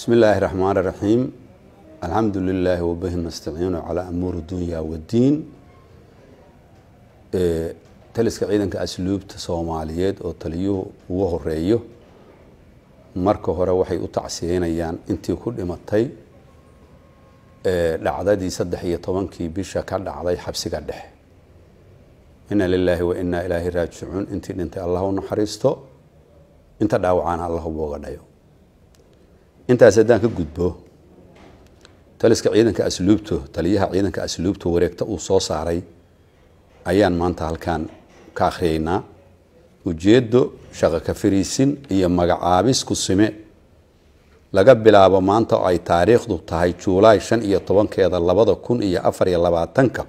بسم الله الرحمن الرحيم الحمد لله وبه نستعين على أمور الدنيا والدين taliska ciidanka asluubta soomaaliyeed oo taliyuhu ugu horeeyo marka hore waxay u tacsiyeynayaan intii ku dhimatay e, dhacdadii saddex iyo tobankii bisha ka dhacday xabsiga dhexe inna lilaahi wa innaa ilaahi raajicuun intii dhintay allah u naxariisto inta dhaawacaana allah uboga dhayo intaas haddaan ka gudbo taliska ciidanka asluubto taliyaha ciidanka asluubto wareegta uu soo saaray ayaan maanta halkaan ka akhriyeynaa ujeeddo shaqo ka fariisin iyo magacaabis ku sime laga bilaabo maanta oo ay taariikhdu tahay juulaay shan iyo tobankeeda labada kun iyo afar iyo labaatanka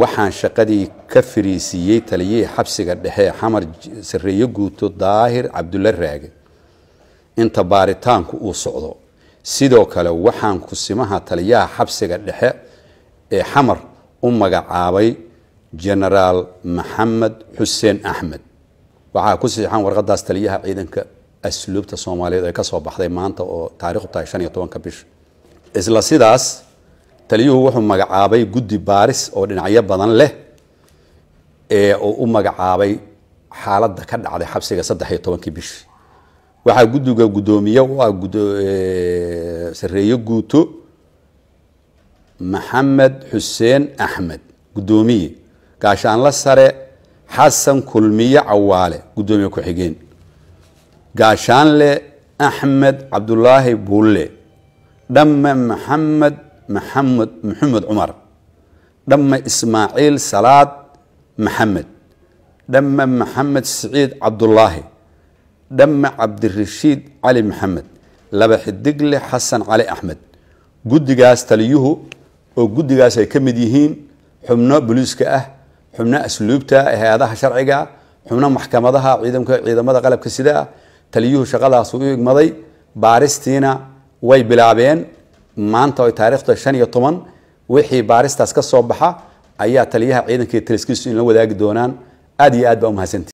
waxaan shaqadii ka firiisiiyey taliyihii xabsiga dhexe xamar sareeyo guuto daahir cabdulla raage inta baaritaanku uu socdo sidoo kale waxaan ku simaha taliyaha xabsiga dhexe ee xamar u magacaabay genaraal maxamed xuseen axmed waxaa ku siixan warqadaas taliyaha ciidanka asluubta soomaaliyeed ee kasoo baxday maanta oo taariikhdu tahay shan iyo tobanka bisha isla sidaas taliyuhu wuxuu magacaabay guddi baaris oo dhinacyo badan leh ee uu u magacaabay xaaladda ka dhacday xabsiga saddex iyo tobankii bishii waxaa guddiga guddoomiye u ah sareeye guuto maxamed xuseen axmed guddoomiye gaashaanla sare xasan kulmiye cawaale guddoomiye ku-xigeen gaashaanle axmed cabdulaahi buulle dhamme maxamed maxamed maxamed cumar dhamme ismaaciil salaad maxamed dhamme maxamed siciid cabdulaahi dhamme cabdirashiid cali maxamed laba xidigle xasan cali axmed guddigaas taliyuhu oo guddigaas ay ka mid yihiin xubno buliiska ah xubno asluubta ee hay-adaha sharciga xubno maxkamadaha ciidamka ciidamada qalabka sidaa taliyuhu shaqadaasuu u igmaday baaristiina way bilaabeen maanta o taarikhda shan iyo toban wixii baaristaas ka soo baxa ayaa taliyaha ciidanka taliskiisu in la wadaagi doonaan aad iyo aad baa u umahadsanti